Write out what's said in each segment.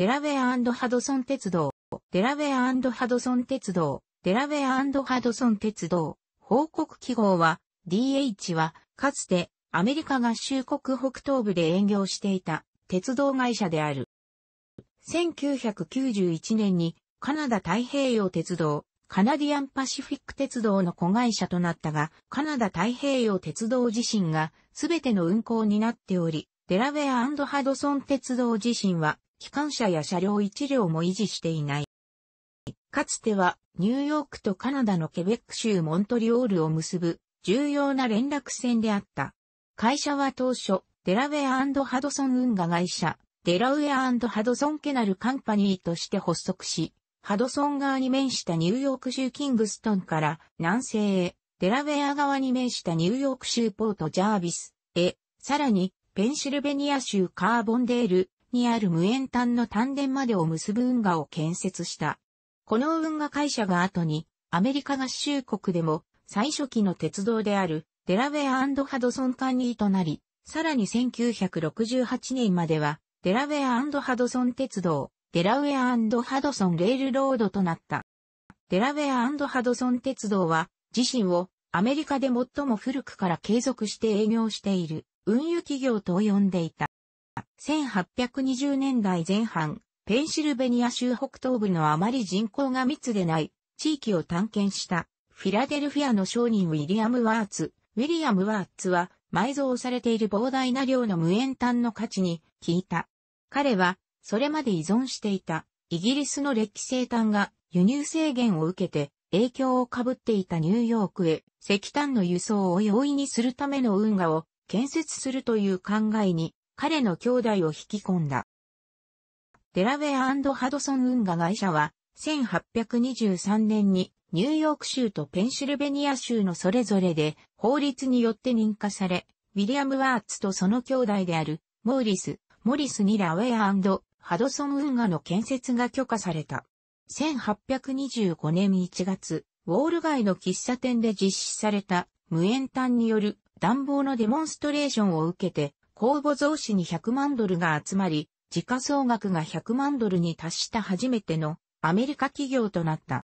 デラウェアハドソン鉄道、デラウェアハドソン鉄道、デラウェアハドソン鉄道、報告記号は、DH は、かつて、アメリカ合衆国北東部で営業していた、鉄道会社である。1991年に、カナダ太平洋鉄道、カナディアンパシフィック鉄道の子会社となったが、カナダ太平洋鉄道自身が、すべての運行になっており、デラウェアハドソン鉄道自身は、機関車や車両一両も維持していない。かつてはニューヨークとカナダのケベック州モントリオールを結ぶ重要な連絡船であった。会社は当初、デラウェアハドソン運河会社、デラウェアハドソンケナルカンパニーとして発足し、ハドソン側に面したニューヨーク州キングストンから南西へ、デラウェア側に面したニューヨーク州ポートジャービスへ、さらにペンシルベニア州カーボンデール、にある無塩炭の丹田までを結ぶ運河を建設した。この運河会社が後に、アメリカ合衆国でも、最初期の鉄道である、デラウェアハドソン管理となり、さらに1968年までは、デラウェアハドソン鉄道、デラウェアハドソンレールロードとなった。デラウェアハドソン鉄道は、自身をアメリカで最も古くから継続して営業している運輸企業と呼んでいた。1820年代前半、ペンシルベニア州北東部のあまり人口が密でない地域を探検したフィラデルフィアの商人ウィリアム・ワーツ。ウィリアム・ワーツは埋蔵されている膨大な量の無塩炭の価値に聞いた。彼はそれまで依存していたイギリスの歴史生炭が輸入制限を受けて影響を被っていたニューヨークへ石炭の輸送を容易にするための運河を建設するという考えに彼の兄弟を引き込んだ。デラウェアハドソン運河会社は、1823年にニューヨーク州とペンシルベニア州のそれぞれで法律によって認可され、ウィリアム・ワーツとその兄弟であるモーリス、モリスにラウェアハドソン運河の建設が許可された。1825年1月、ウォール街の喫茶店で実施された無塩炭による暖房のデモンストレーションを受けて、公募増資に100万ドルが集まり、時価総額が100万ドルに達した初めてのアメリカ企業となった。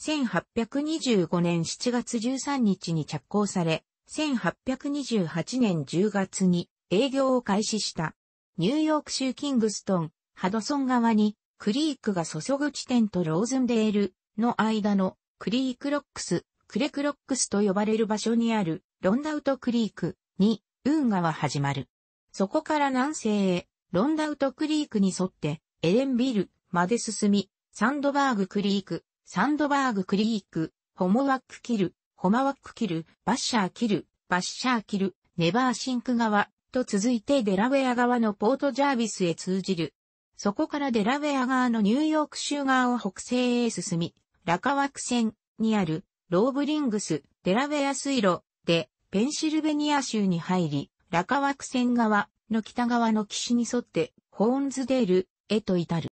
1825年7月13日に着工され、1828年10月に営業を開始した。ニューヨーク州キングストン、ハドソン側にクリークが注ぐ地点とローズンデールの間のクリークロックス、クレクロックスと呼ばれる場所にあるロンダウトクリークに運河は始まる。そこから南西へ、ロンダウトクリークに沿って、エレンビルまで進み、サンドバーグクリーク、サンドバーグクリーク、ホモワックキル、ホマワックキル、バッシャーキル、バッシャーキル、ネバーシンク川、と続いてデラウェア側のポートジャービスへ通じる。そこからデラウェア側のニューヨーク州側を北西へ進み、ラカワク線にあるローブリングス、デラウェア水路でペンシルベニア州に入り、ラカワク線側の北側の岸に沿って、ホーンズデールへと至る。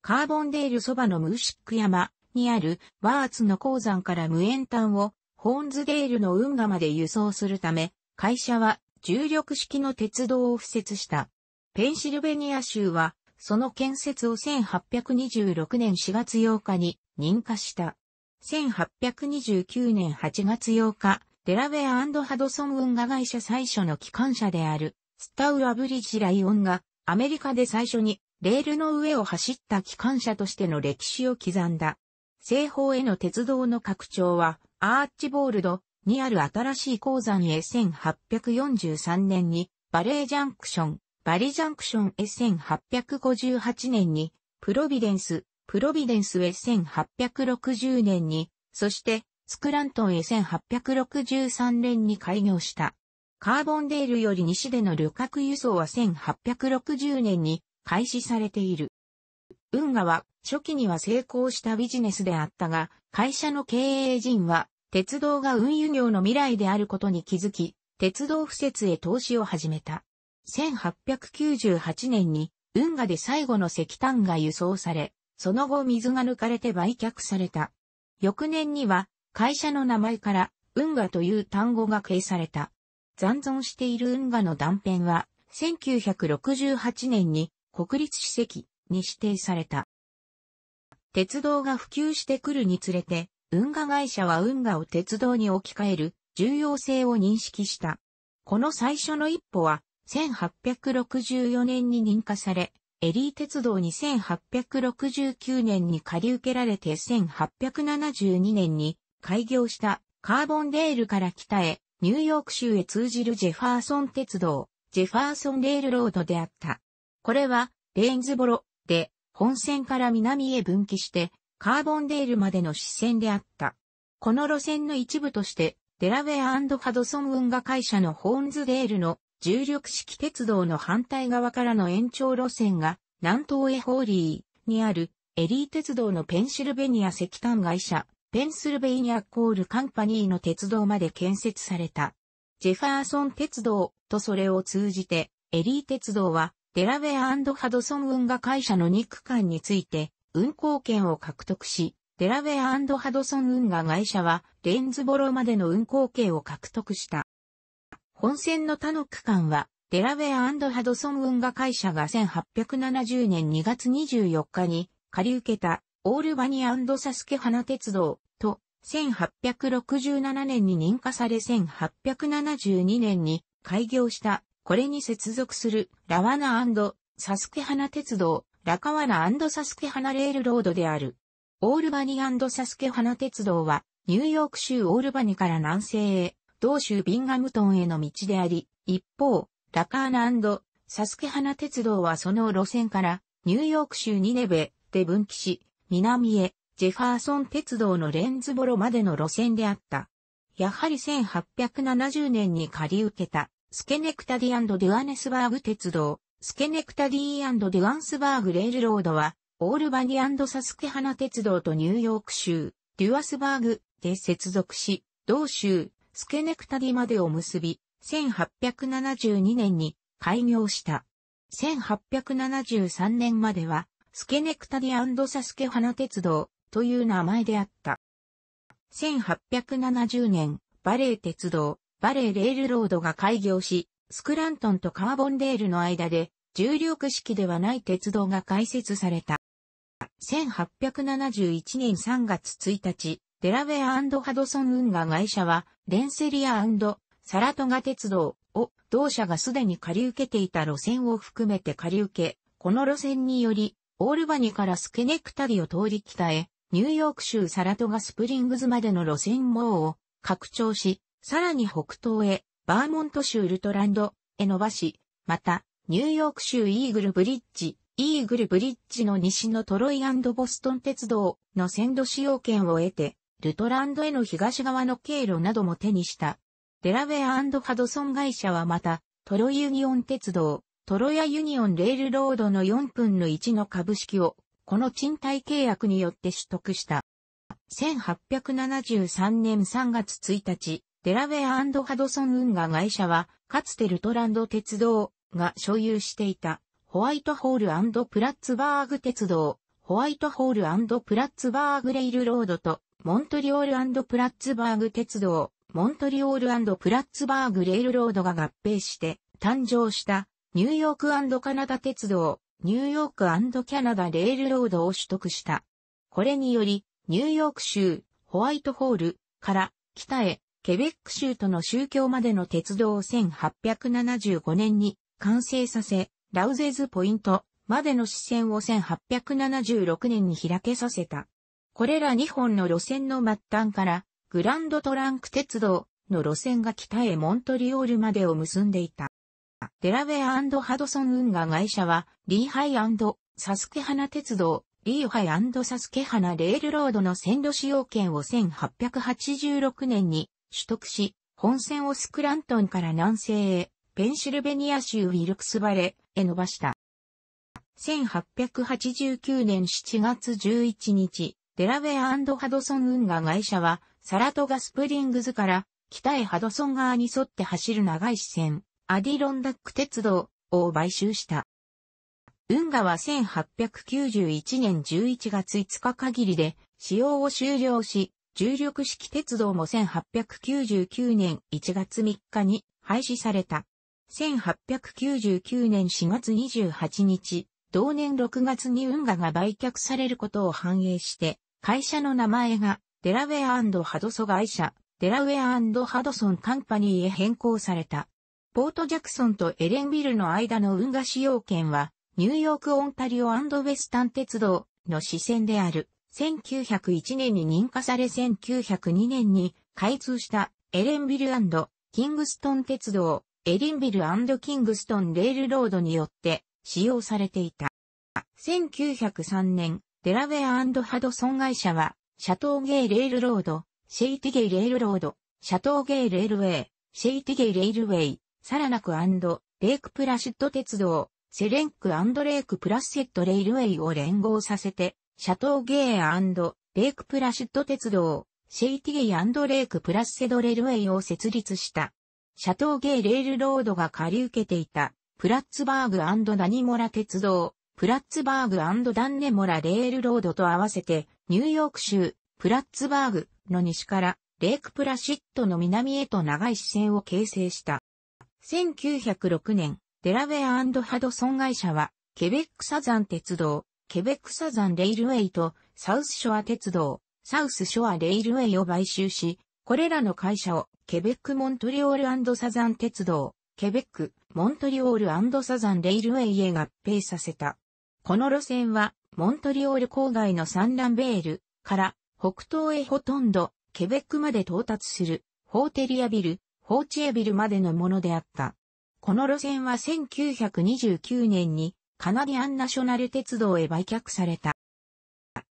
カーボンデールそばのムーシック山にあるワーツの鉱山から無塩炭をホーンズデールの運河まで輸送するため、会社は重力式の鉄道を敷設した。ペンシルベニア州は、その建設を1826年4月8日に認可した。1829年8月8日、デラウェアハドソン運河会社最初の機関車である、スタウアブリッジライオンが、アメリカで最初に、レールの上を走った機関車としての歴史を刻んだ。西方への鉄道の拡張は、アーチボールドにある新しい鉱山へ1843年に、バレージャンクション、バリジャンクションへ1858年に、プロビデンス、プロビデンスへ1860年に、そしてスクラントンへ1863年に開業した。カーボンデールより西での旅客輸送は1860年に開始されている。運河は初期には成功したビジネスであったが、会社の経営陣は鉄道が運輸業の未来であることに気づき、鉄道敷設へ投資を始めた。1898年に運河で最後の石炭が輸送され、その後水が抜かれて売却された。翌年には会社の名前から、運河という単語が掲された。残存している運河の断片は、1968年に国立史跡に指定された。鉄道が普及してくるにつれて、運河会社は運河を鉄道に置き換える重要性を認識した。この最初の一歩は、1864年に認可され、エリー鉄道に1869年に借り受けられて1872年に開業したカーボンデールから北へニューヨーク州へ通じるジェファーソン鉄道、ジェファーソンレールロードであった。これはレインズボロで本線から南へ分岐してカーボンデールまでの支線であった。この路線の一部としてデラウェアハドソン運河会社のホーンズデールの重力式鉄道の反対側からの延長路線が南東へホーリーにあるエリー鉄道のペンシルベニア石炭会社ペンシルベイニアコールカンパニーの鉄道まで建設された。ジェファーソン鉄道とそれを通じて、エリー鉄道はデラウェアハドソン運河会社の2区間について運行権を獲得し、デラウェアハドソン運河会社はレンズボロまでの運行権を獲得した。本線の他の区間は、デラウェアハドソン運河会社が1870年2月24日に借り受けたオールバニサスケハナ鉄道と1867年に認可され1872年に開業したこれに接続するラワナサスケハナ鉄道ラカワナサスケハナレールロードである。オールバニサスケハナ鉄道はニューヨーク州オールバニから南西へ同州ビンガムトンへの道であり、一方、ラカーナサスケハナ鉄道はその路線からニューヨーク州ニネベで分岐し、南へ、ジェファーソン鉄道のレンズボロまでの路線であった。やはり1870年に借り受けた、スケネクタディデュアネスバーグ鉄道、スケネクタディデュアンスバーグレールロードは、オールバニサスケハナ鉄道とニューヨーク州、デュアスバーグで接続し、同州、スケネクタディまでを結び、1872年に開業した。1873年までは、スケネクタディサスケ花鉄道という名前であった。1870年、バレー鉄道、バレーレールロードが開業し、スクラントンとカーボンレールの間で、重力式ではない鉄道が開設された。1871年3月1日、デラウェアハドソン運河会社は、レンセリアサラトガ鉄道を同社がすでに借り受けていた路線を含めて借り受け、この路線によりオールバニからスケネクタリを通り北へ、ニューヨーク州サラトガスプリングズまでの路線網を拡張し、さらに北東へ、バーモント州ルトランドへ伸ばし、また、ニューヨーク州イーグルブリッジ、イーグルブリッジの西のトロイボストン鉄道の線路使用権を得て、ルトランドへの東側の経路なども手にした。デラウェアハドソン会社はまた、トロイユニオン鉄道、トロヤユニオンレールロードの4分の1の株式を、この賃貸契約によって取得した。1873年3月1日、デラウェアハドソン運河会社は、かつてルトランド鉄道が所有していた、ホワイトホールプラッツバーグ鉄道、ホワイトホールプラッツバーグレイルロードと、モントリオールプラッツバーグ鉄道、モントリオールプラッツバーグレイルロードが合併して、誕生したニューヨークカナダ鉄道、ニューヨークキャナダレールロードを取得した。これにより、ニューヨーク州、ホワイトホールから北へ、ケベック州との宗教までの鉄道を1875年に完成させ、ラウゼズポイントまでの支線を1876年に開けさせた。これら2本の路線の末端から、グランドトランク鉄道の路線が北へモントリオールまでを結んでいた。デラウェアハドソン運河会社は、リーハイサスケハナ鉄道、リーハイサスケハナレールロードの線路使用権を1886年に取得し、本線をスクラントンから南西へ、ペンシルベニア州ウィルクスバレへ伸ばした。1889年7月11日、デラウェアハドソン運河会社は、サラトガスプリングズから北へハドソン側に沿って走る長い支線、アディロンダック鉄道を買収した。運河は1891年11月5日限りで使用を終了し、重力式鉄道も1899年1月3日に廃止された。1899年4月28日、同年6月に運河が売却されることを反映して、会社の名前がデラウェアハドソ会社、デラウェアハドソンカンパニーへ変更された。ポートジャクソンとエレンビルの間の運河使用権は、ニューヨーク・オンタリオウェスタン鉄道の支線である。1901年に認可され1902年に開通したエレンビルキングストン鉄道、エリンビルキングストンレールロードによって使用されていた。1903年、デラウェアハドソン会社は、シャトーゲイレールロード、シェイティゲイレールロード、シャトーゲイレールウェイ、シェイティゲイレールウェイ、サラナクレイクプラシッド鉄道、セレンクレイクプラスセットレイルウェイを連合させて、シャトーゲーレイクプラシッド鉄道、シェイティゲイレイクプラスセドレルウェイを設立した。シャトーゲーレールロードが借り受けていた、プラッツバーグダニモラ鉄道、プラッツバーグダンネモラレールロードと合わせて、ニューヨーク州、プラッツバーグの西から、レイクプラシッドの南へと長い支線を形成した。1906年、デラウェアハドソン会社は、ケベックサザン鉄道、ケベックサザンレイルウェイとサウスショア鉄道、サウスショアレイルウェイを買収し、これらの会社をケベック・モントリオールサザン鉄道、ケベック、モントリオールサザンレイルウェイへ合併させた。この路線は、モントリオール郊外のサンランベールから北東へほとんどケベックまで到達する、ホーテリアビル、ホーチエビルまでのものであった。この路線は1929年にカナディアンナショナル鉄道へ売却された。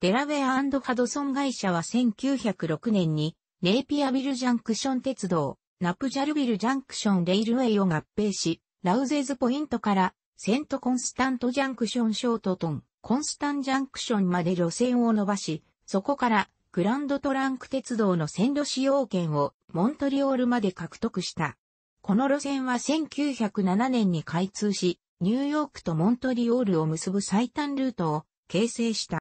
デラウェアハドソン会社は1906年にネイピアビルジャンクション鉄道、ナプジャルビルジャンクションレイルウェイを合併し、ラウゼズポイントからセントコンスタントジャンクションショートトン、コンスタンジャンクションまで路線を伸ばし、そこからグランドトランク鉄道の線路使用権をモントリオールまで獲得した。この路線は1907年に開通し、ニューヨークとモントリオールを結ぶ最短ルートを形成した。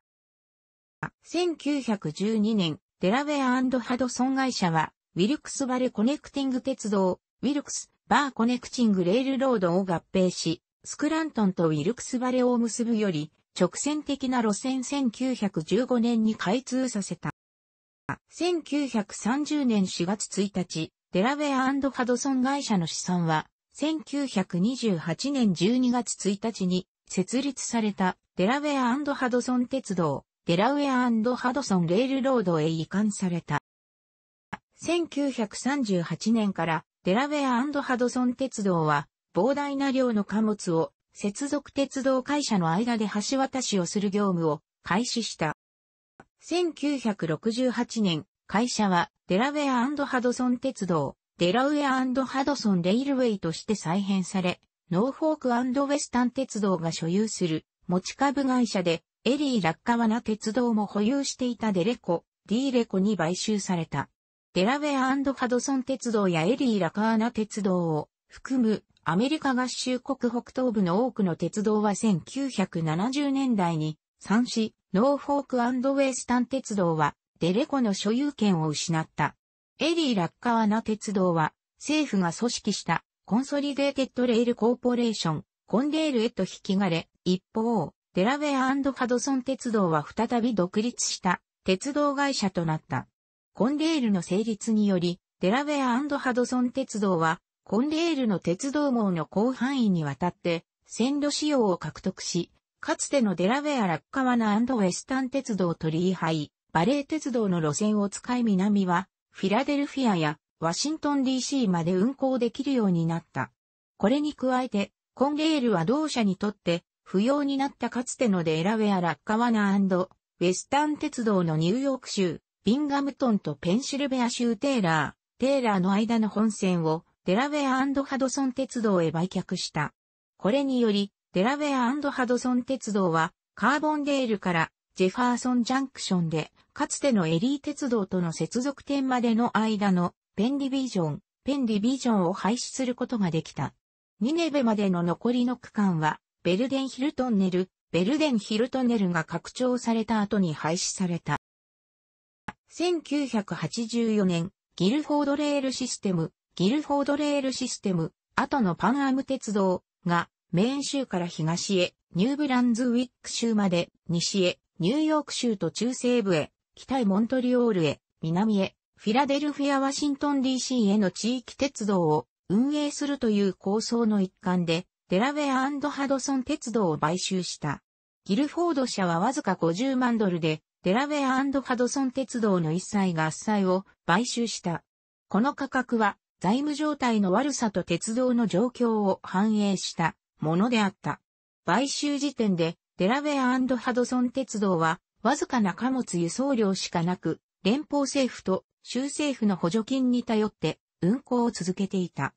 1912年、デラウェアハドソン会社は、ウィルクスバレコネクティング鉄道、ウィルクス、バーコネクチングレールロードを合併し、スクラントンとウィルクスバレを結ぶより、直線的な路線1915年に開通させた。1930年4月1日、デラウェアハドソン会社の資産は、1928年12月1日に設立されたデラウェアハドソン鉄道、デラウェアハドソンレールロードへ移管された。1938年からデラウェアハドソン鉄道は膨大な量の貨物を接続鉄道会社の間で橋渡しをする業務を開始した。1968年、会社はデラウェアハドソン鉄道、デラウェアハドソンレイルウェイとして再編され、ノーフォークウェスタン鉄道が所有する持ち株会社で、エリー・ラッカワナ鉄道も保有していたデレコ、ディーレコに買収された。デラウェアハドソン鉄道やエリー・ラカーナ鉄道を含むアメリカ合衆国北東部の多くの鉄道は1970年代に3市、ノーフォークウェスタン鉄道は、デレコの所有権を失った。エリー・ラッカワナ鉄道は、政府が組織した、コンソリデーテッドレールコーポレーション、コンレールへと引きがれ、一方、デラウェアハドソン鉄道は再び独立した、鉄道会社となった。コンレールの成立により、デラウェアハドソン鉄道は、コンレールの鉄道網の広範囲にわたって、線路使用を獲得し、かつてのデラウェア・ラッカワナウェスタン鉄道とリーハイ、バレー鉄道の路線を使い南は、フィラデルフィアやワシントン DC まで運行できるようになった。これに加えて、コンレールは同社にとって不要になったかつてのデラウェア・ラッカワナウェスタン鉄道のニューヨーク州、ビンガムトンとペンシルベア州テーラー、テーラーの間の本線をデラウェアハドソン鉄道へ売却した。これにより、デラウェアハドソン鉄道は、カーボンデールからジェファーソンジャンクションで、かつてのエリー鉄道との接続点までの間のペンディビジョン、ペンディビジョンを廃止することができた。ニネベまでの残りの区間は、ベルデンヒルトンネル、ベルデンヒルトンネルが拡張された後に廃止された。1984年、ギルフォードレールシステム、ギルフォードレールシステム、後のパンアム鉄道がメーン州から東へ、ニューブランズウィック州まで、西へ、ニューヨーク州と中西部へ、北へモントリオールへ、南へ、フィラデルフィア・ワシントン DC への地域鉄道を運営するという構想の一環で、デラウェアハドソン鉄道を買収した。ギルフォード社はわずか50万ドルで、デラウェアハドソン鉄道の一切合切を買収した。この価格は、財務状態の悪さと鉄道の状況を反映したものであった。買収時点で、デラウェアハドソン鉄道は、わずかな貨物輸送量しかなく、連邦政府と州政府の補助金に頼って運行を続けていた。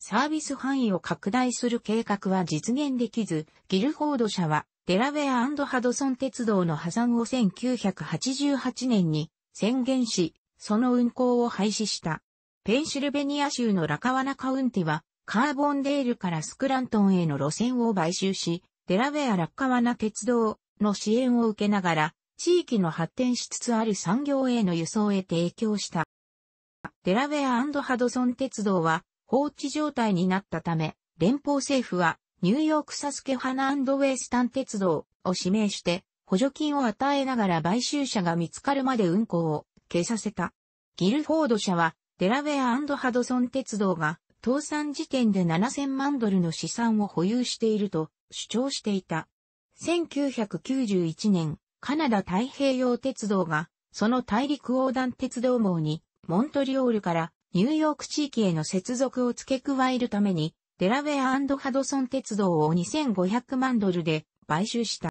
サービス範囲を拡大する計画は実現できず、ギルフォード社はデラウェアハドソン鉄道の破産を1988年に宣言し、その運行を廃止した。ペンシルベニア州のラカワナカウンティはカーボンデールからスクラントンへの路線を買収し、デラウェア落下罠鉄道の支援を受けながら、地域の発展しつつある産業への輸送へ提供した。デラウェアハドソン鉄道は放置状態になったため、連邦政府はニューヨークサスケハナウェイスタン鉄道を指名して補助金を与えながら買収者が見つかるまで運行を消させた。ギルフォード社はデラウェアハドソン鉄道が倒産時点で7000万ドルの資産を保有していると主張していた。1991年、カナダ太平洋鉄道が、その大陸横断鉄道網に、モントリオールからニューヨーク地域への接続を付け加えるために、デラウェアハドソン鉄道を2500万ドルで買収した。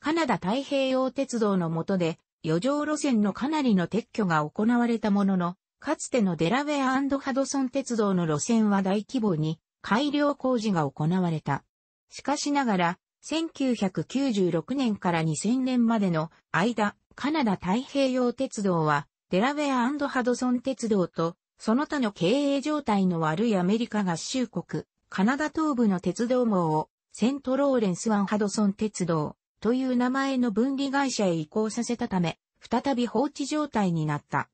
カナダ太平洋鉄道の下で、余剰路線のかなりの撤去が行われたものの、かつてのデラウェアハドソン鉄道の路線は大規模に改良工事が行われた。しかしながら、1996年から2000年までの間、カナダ太平洋鉄道は、デラウェアハドソン鉄道と、その他の経営状態の悪いアメリカ合衆国、カナダ東部の鉄道網を、セントローレンス・ワンハドソン鉄道という名前の分離会社へ移行させたため、再び放置状態になった。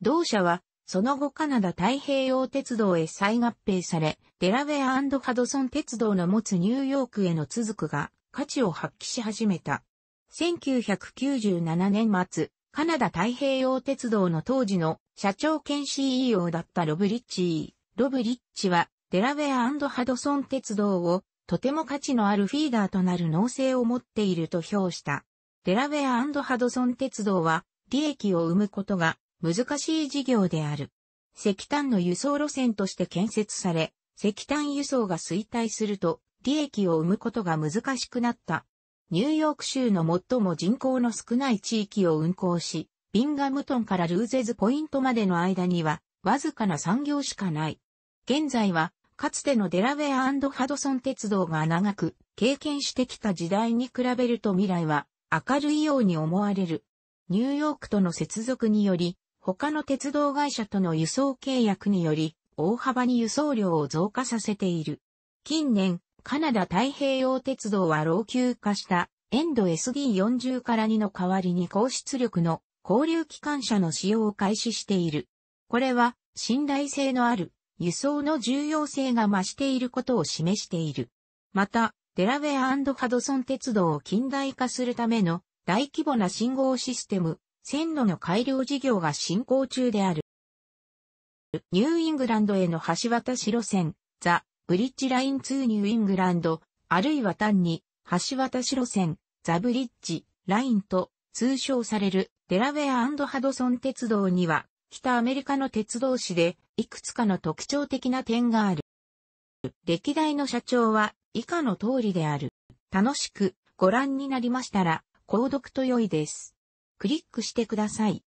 同社はその後カナダ太平洋鉄道へ再合併され、デラウェアハドソン鉄道の持つニューヨークへの続くが価値を発揮し始めた。1997年末、カナダ太平洋鉄道の当時の社長兼 CEO だったロブリッチー。ロブリッチはデラウェアハドソン鉄道をとても価値のあるフィーダーとなる能性を持っていると評した。デラウェアハドソン鉄道は利益を生むことが難しい事業である。石炭の輸送路線として建設され、石炭輸送が衰退すると、利益を生むことが難しくなった。ニューヨーク州の最も人口の少ない地域を運行し、ビンガムトンからルーゼズポイントまでの間には、わずかな産業しかない。現在は、かつてのデラウェアハドソン鉄道が長く経験してきた時代に比べると未来は明るいように思われる。ニューヨークとの接続により、他の鉄道会社との輸送契約により、大幅に輸送量を増加させている。近年、カナダ太平洋鉄道は老朽化したエンド SD40 から2の代わりに高出力の交流機関車の使用を開始している。これは信頼性のある輸送の重要性が増していることを示している。また、デラウェアハドソン鉄道を近代化するための大規模な信号システム線路の改良事業が進行中である。ニューイングランドへの橋渡し路線、ザ・ブリッジライン2ニューイングランド、あるいは単に、橋渡し路線、ザ・ブリッジ、ラインと通称されるデラウェアハドソン鉄道には、北アメリカの鉄道史で、いくつかの特徴的な点がある。歴代の社長は、以下の通りである。楽しくご覧になりましたら、購読と良いです。クリックしてください。